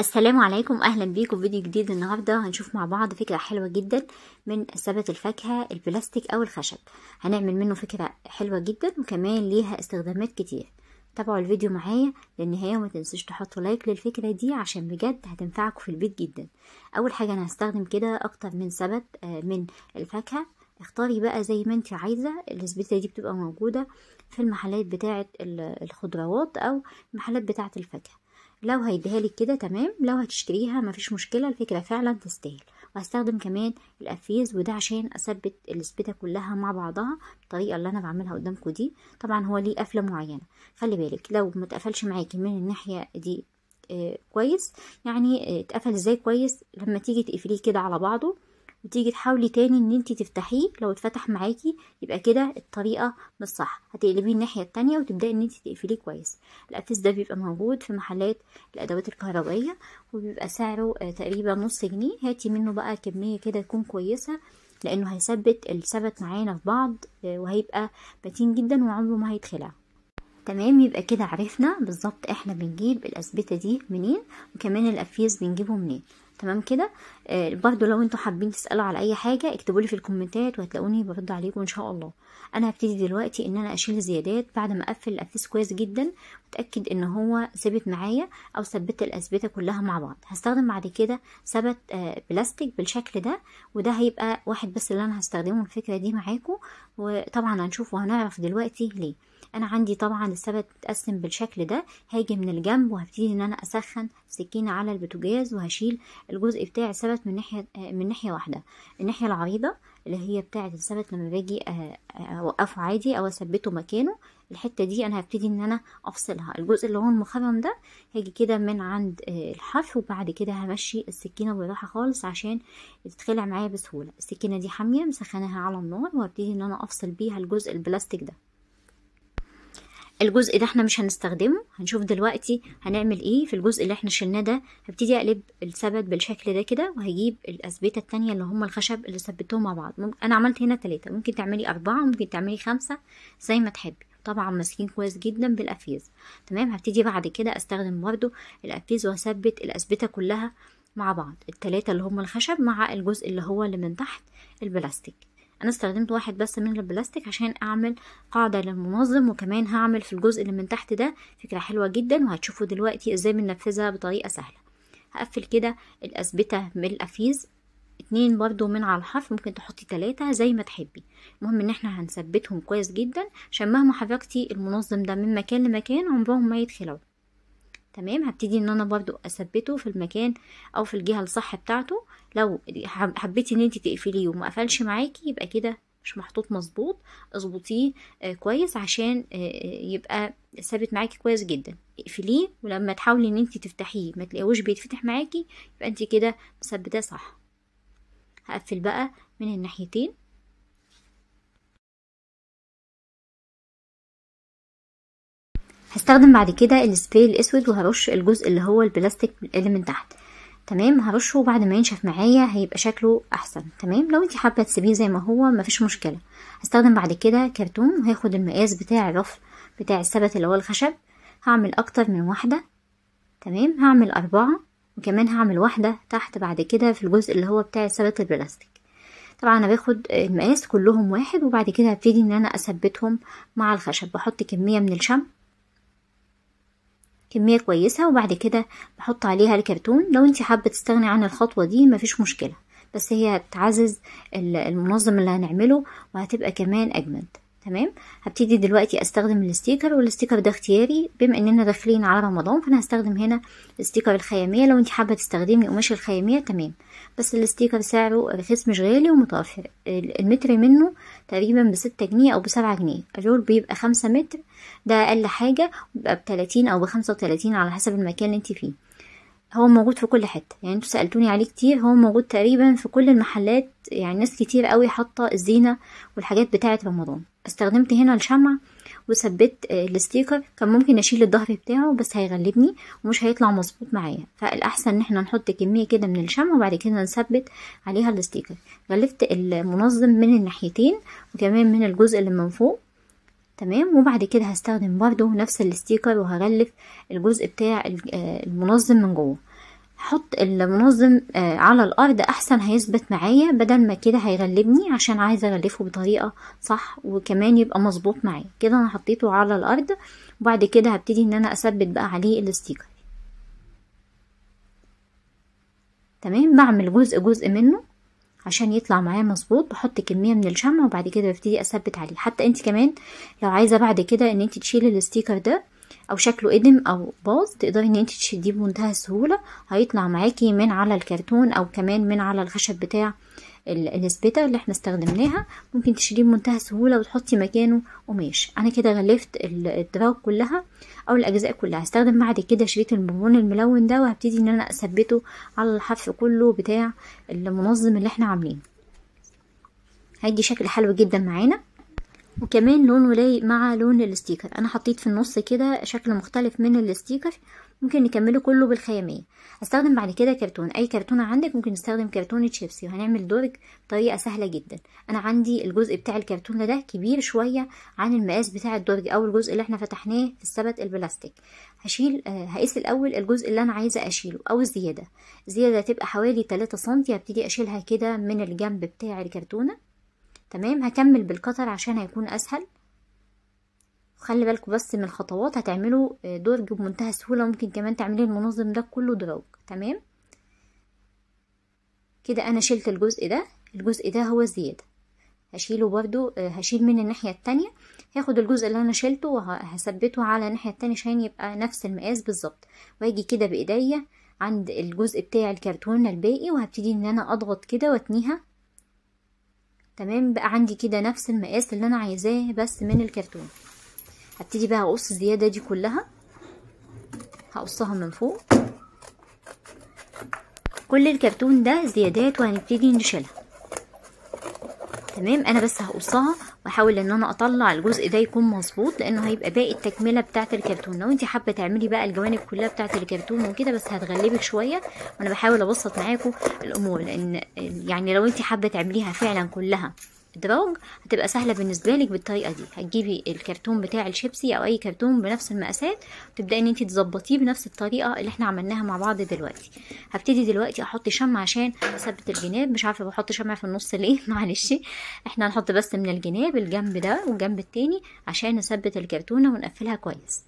السلام عليكم اهلا بيكم في فيديو جديد النهارده هنشوف مع بعض فكره حلوه جدا من ثبت الفاكهه البلاستيك او الخشب هنعمل منه فكره حلوه جدا وكمان ليها استخدامات كتير تابعوا الفيديو معايا للنهايه وما تنسوش تحطوا لايك للفكره دي عشان بجد هتنفعكم في البيت جدا اول حاجه انا هستخدم كده اكتر من ثبت آه، من الفاكهه اختاري بقى زي ما انت عايزه الزبده دي بتبقى موجوده في المحلات بتاعه الخضروات او المحلات بتاعه الفاكهه لو هيديها لك كده تمام لو هتشتريها مفيش مشكله الفكره فعلا تستاهل وهستخدم كمان القفيز وده عشان اثبت السبيده كلها مع بعضها بالطريقه اللي انا بعملها قدامكم دي طبعا هو ليه قفله معينه خلي بالك لو ما اتقفلش معاكي من الناحيه دي آه كويس يعني آه، اتقفل آه ازاي كويس لما تيجي تقفليه كده على بعضه وتيجي تحاولي تاني ان انت تفتحيه لو اتفتح معاكي يبقى كده الطريقه مش صح هتقلبيه الناحيه التانية وتبداي ان انت تقفليه كويس القفاز ده بيبقى موجود في محلات الادوات الكهربائيه وبيبقى سعره آه، تقريبا نص جنيه هاتي منه بقى كميه كده تكون كويسه لانه هيثبت الثبت معانا في بعض آه، وهيبقى متين جدا وعمره ما هيتخلع تمام يبقى كده عرفنا بالظبط احنا بنجيب الاثبته دي منين وكمان القفيز بنجيبه منين تمام كده آه، برضو لو انتوا حابين تسالوا على اي حاجه اكتبوا لي في الكومنتات وهتلاقوني برد عليكم ان شاء الله انا هبتدي دلوقتي ان انا اشيل الزيادات بعد ما اقفل الافيس كويس جدا متاكد ان هو ثابت معايا او ثبت الاثبته كلها مع بعض هستخدم بعد كده ثبت آه، بلاستيك بالشكل ده وده هيبقى واحد بس اللي انا هستخدمه الفكره دي معاكم وطبعا هنشوف وهنعرف دلوقتي ليه انا عندي طبعا الثبت متقسم بالشكل ده هاجي من الجنب وهبتدي ان انا اسخن سكينه على البوتاجاز وهشيل الجزء بتاع الثبت ثابت من ناحية من ناحية واحدة الناحية العريضة اللي هي بتاعة السبت لما باجي آه، آه، أوقفه عادي أو أثبته مكانه الحتة دي أنا هبتدي إن أنا أفصلها الجزء اللي هو المخرم ده هاجي كده من عند آه، الحرف وبعد كده همشي السكينة براحة خالص عشان تتخلع معايا بسهولة السكينة دي حامية مسخناها على النار وهبتدي إن أنا أفصل بيها الجزء البلاستيك ده الجزء ده احنا مش هنستخدمه هنشوف دلوقتي هنعمل ايه في الجزء اللي احنا شلناه ده هبتدي اقلب السبت بالشكل ده كده وهجيب الاثبته التانية اللي هم الخشب اللي ثبتهم مع بعض انا عملت هنا تلاتة ممكن تعملي اربعة ممكن تعملي خمسة زي ما تحبي طبعا ماسكين كويس جدا بالقفيز تمام هبتدي بعد كده استخدم برده القفيز واثبت الاثبته كلها مع بعض التلاتة اللي هم الخشب مع الجزء اللي هو اللي من تحت البلاستيك انا استخدمت واحد بس من البلاستيك عشان اعمل قاعدة للمنظم وكمان هعمل في الجزء اللي من تحت ده فكرة حلوة جدا وهتشوفوا دلوقتي ازاي بننفذها بطريقة سهلة هقفل كده الاثبته من الافيز اتنين برضو من على الحرف ممكن تحطي تلاتة زي ما تحبي المهم ان احنا هنثبتهم كويس جدا عشان مهما حركتي المنظم ده من مكان لمكان عمرهم ما يتخلعوا تمام هبتدي ان انا برضو اثبته في المكان او في الجهه الصح بتاعته لو حبيتي ان انت تقفليه وما قفلش معاكي يبقى كده مش محطوط مظبوط اظبطيه آه كويس عشان آه, آه، يبقى ثابت معاكي كويس جدا اقفليه ولما تحاولي ان انت تفتحيه ما تلاقيهوش بيتفتح معاكي يبقى انت كده مثبتاه صح هقفل بقى من الناحيتين هستخدم بعد كده السبراي الاسود وهرش الجزء اللي هو البلاستيك اللي من تحت تمام هرشه بعد ما ينشف معايا هيبقى شكله احسن تمام لو انت حابه تسيبيه زي ما هو مفيش مشكله هستخدم بعد كده كرتون وهاخد المقاس بتاع الرف بتاع السبت اللي هو الخشب هعمل اكتر من واحده تمام هعمل اربعه وكمان هعمل واحده تحت بعد كده في الجزء اللي هو بتاع السبت البلاستيك طبعا انا باخد المقاس كلهم واحد وبعد كده هبتدي ان انا اثبتهم مع الخشب بحط كميه من الشمع كمية كويسة وبعد كده بحط عليها الكرتون لو انت حابة تستغني عن الخطوة دي مفيش مشكلة بس هي هتعزز المنظم اللي هنعمله وهتبقى كمان أجمد تمام هبتدي دلوقتي استخدم الستيكر والستيكر ده اختياري بما اننا داخلين على رمضان فانا هستخدم هنا الاستيكر الخياميه لو انت حابه تستخدمي قماش الخياميه تمام بس الستيكر سعره رخيص مش غالي ومتوفر المتر منه تقريبا بستة جنيه او بسبعة جنيه الرول بيبقى خمسة متر ده اقل حاجه بيبقى بتلاتين او بخمسة وتلاتين على حسب المكان اللي انت فيه هو موجود في كل حته يعني انتوا سالتوني عليه كتير هو موجود تقريبا في كل المحلات يعني ناس كتير قوي حاطه الزينه والحاجات بتاعه رمضان استخدمت هنا الشمع وثبت آه، الستيكر كان ممكن اشيل الظهر بتاعه بس هيغلبني ومش هيطلع مظبوط معايا فالاحسن ان احنا نحط كميه كده من الشمع وبعد كده نثبت عليها الستيكر غلفت المنظم من الناحيتين وكمان من الجزء اللي من فوق تمام وبعد كده هستخدم برده نفس الستيكر وهغلف الجزء بتاع آه، المنظم من جوه هحط المنظم آه، على الارض احسن هيثبت معايا بدل ما كده هيغلبني عشان عايزه اغلفه بطريقه صح وكمان يبقى مظبوط معايا كده انا حطيته على الارض وبعد كده هبتدي ان انا اثبت بقى عليه الستيكر تمام بعمل جزء جزء منه عشان يطلع معايا مظبوط بحط كميه من الشمع وبعد كده ببتدي اثبت عليه حتى انت كمان لو عايزه بعد كده ان انت تشيلي الستيكر ده او شكله قدم او باظ تقدري ان انت تشديه بمنتهى السهوله هيطلع معاكي من على الكرتون او كمان من على الخشب بتاع السبيتا اللي احنا استخدمناها ممكن تشيليه بمنتهى السهولة وتحطي مكانه قماش انا كده غلفت الدراج كلها او الاجزاء كلها هستخدم بعد كده شريط البونبون الملون ده وهبتدي ان انا اثبته على الحرف كله بتاع المنظم اللي احنا عاملينه هيدي شكل حلو جدا معانا كمان لونه لايق مع لون الاستيكر انا حطيت في النص كده شكل مختلف من الاستيكر ممكن نكمله كله بالخيامية هستخدم بعد كده كرتون اي كرتونة عندك ممكن نستخدم كرتونة شيبسي وهنعمل درج بطريقة سهلة جدا انا عندي الجزء بتاع الكرتونة ده كبير شوية عن المقاس بتاع الدرج او الجزء اللي احنا فتحناه في السبت البلاستيك هشيل آه، هقيس الاول الجزء اللي انا عايزة اشيله او الزيادة الزيادة تبقى حوالي 3 سم هبتدي اشيلها كده من الجنب بتاع الكرتونة تمام هكمل بالقطر عشان هيكون اسهل وخلي بالك بس من الخطوات هتعملوا آه، درج بمنتهى السهوله ممكن كمان تعملي المنظم ده كله دروج تمام كده انا شلت الجزء ده الجزء ده هو الزياده هشيله برضو آه، هشيل من الناحيه التانية هاخد الجزء اللي انا شلته وهثبته على الناحيه التانية عشان يبقى نفس المقاس بالظبط واجي كده بايديا عند الجزء بتاع الكرتونه الباقي وهبتدي ان انا اضغط كده واتنيها تمام بقى عندي كده نفس المقاس اللي انا عايزاه بس من الكرتون هبتدي بقى اقص الزياده دي كلها هقصها من فوق كل الكرتون ده زيادات وهنبتدي نشيلها تمام انا بس هقصها واحاول ان انا اطلع الجزء ده يكون مظبوط لانه هيبقى باقي التكمله بتاعه الكرتون لو انت حابه تعملي بقى الجوانب كلها بتاعه الكرتون وكده بس هتغلبك شويه وانا بحاول ابسط معاكم الامور لان يعني لو انت حابه تعمليها فعلا كلها الدروج هتبقى سهله بالنسبه لك بالطريقه دي هتجيبي الكرتون بتاع الشيبسي او اي كرتون بنفس المقاسات وتبداي ان انت تظبطيه بنفس الطريقه اللي احنا عملناها مع بعض دلوقتي هبتدي دلوقتي احط شمع عشان اثبت الجناب مش عارفه بحط شمع في النص ليه معلش احنا هنحط بس من الجناب الجنب ده والجنب التاني عشان نثبت الكرتونه ونقفلها كويس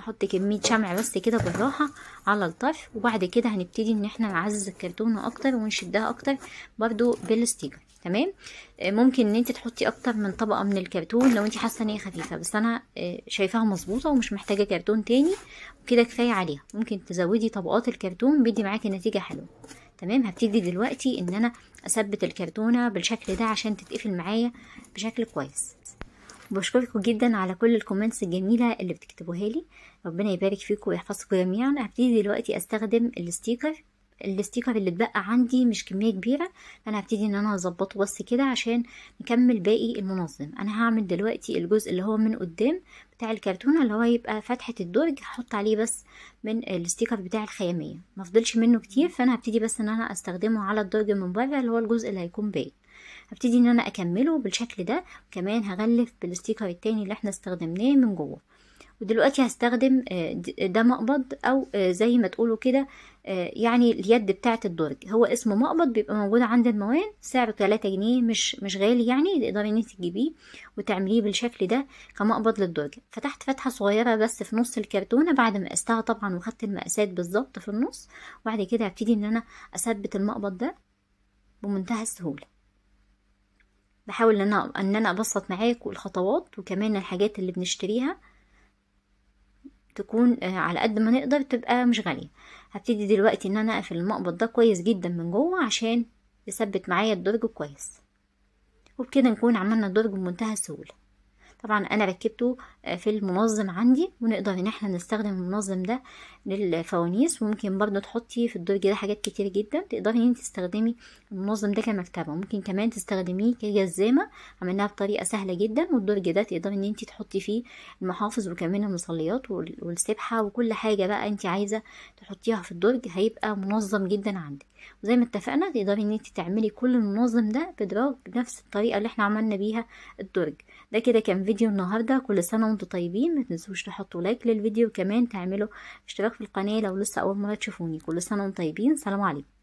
هحط كميه شمع بس كده بالراحه على الطرف وبعد كده هنبتدي ان احنا نعزز الكرتونه اكتر ونشدها اكتر برضو بالستيكر تمام آه، ممكن ان انت تحطي اكتر من طبقه من الكرتون لو انت حاسه ان هي خفيفه بس انا آه، شايفاها مظبوطه ومش محتاجه كرتون تاني وكده كفايه عليها ممكن تزودي طبقات الكرتون بيدي معاكي نتيجه حلوه تمام هبتدي دلوقتي ان انا اثبت الكرتونه بالشكل ده عشان تتقفل معايا بشكل كويس بشكركم جدا على كل الكومنتس الجميله اللي بتكتبوها لي ربنا يبارك فيكم ويحفظكم جميعا هبتدي دلوقتي استخدم الستيكر الستيكر اللي اتبقى عندي مش كميه كبيره فانا هبتدي ان انا اظبطه بس كده عشان نكمل باقي المنظم انا هعمل دلوقتي الجزء اللي هو من قدام بتاع الكرتونه اللي هو يبقى فتحه الدرج هحط عليه بس من الستيكر بتاع الخياميه مفضلش منه كتير فانا هبتدي بس ان انا استخدمه على الدرج من بره اللي هو الجزء اللي هيكون باقي هبتدي ان انا اكمله بالشكل ده كمان هغلف بالستيكر التاني اللي احنا استخدمناه من جوه ودلوقتي هستخدم آه، ده مقبض او آه، زي ما تقولوا كده آه، يعني اليد بتاعه الدرج هو اسمه مقبض بيبقى موجود عند الموان سعره 3 جنيه مش مش غالي يعني تقدري ان انت تجيبيه وتعمليه بالشكل ده كمقبض للدرج فتحت فتحه صغيره بس في نص الكرتونه بعد ما قستها طبعا وخدت المقاسات بالظبط في النص وبعد كده هبتدي ان انا اثبت المقبض ده بمنتهى السهوله بحاول ان انا ان انا ابسط معاك الخطوات وكمان الحاجات اللي بنشتريها تكون آه، على قد ما نقدر تبقى مش غاليه هبتدي دلوقتي ان انا اقفل المقبض ده كويس جدا من جوه عشان يثبت معايا الدرج كويس وبكده نكون عملنا الدرج بمنتهى السهوله طبعا انا ركبته آه، في المنظم عندي ونقدر ان احنا نستخدم المنظم ده للفوانيس وممكن برضو تحطي في الدرج ده حاجات كتير جدا تقدري ان انت تستخدمي المنظم ده كمكتبه ممكن كمان تستخدميه كجزامه عملناها بطريقه سهله جدا والدرج ده تقدري ان انت تحطي فيه المحافظ وكمان المصليات والسبحه وكل حاجه بقى انت عايزه تحطيها في الدرج هيبقى منظم جدا عندك وزي ما اتفقنا تقدري ان انت تعملي كل المنظم ده بدراج بنفس الطريقه اللي احنا عملنا بيها الدرج ده كده كان فيديو النهاردة كل سنة وانتم طيبين ما تنسوش تحطوا لايك للفيديو وكمان تعملوا اشتراك في القناة لو لسه اول مرة تشوفوني كل سنة وانتم طيبين سلام عليكم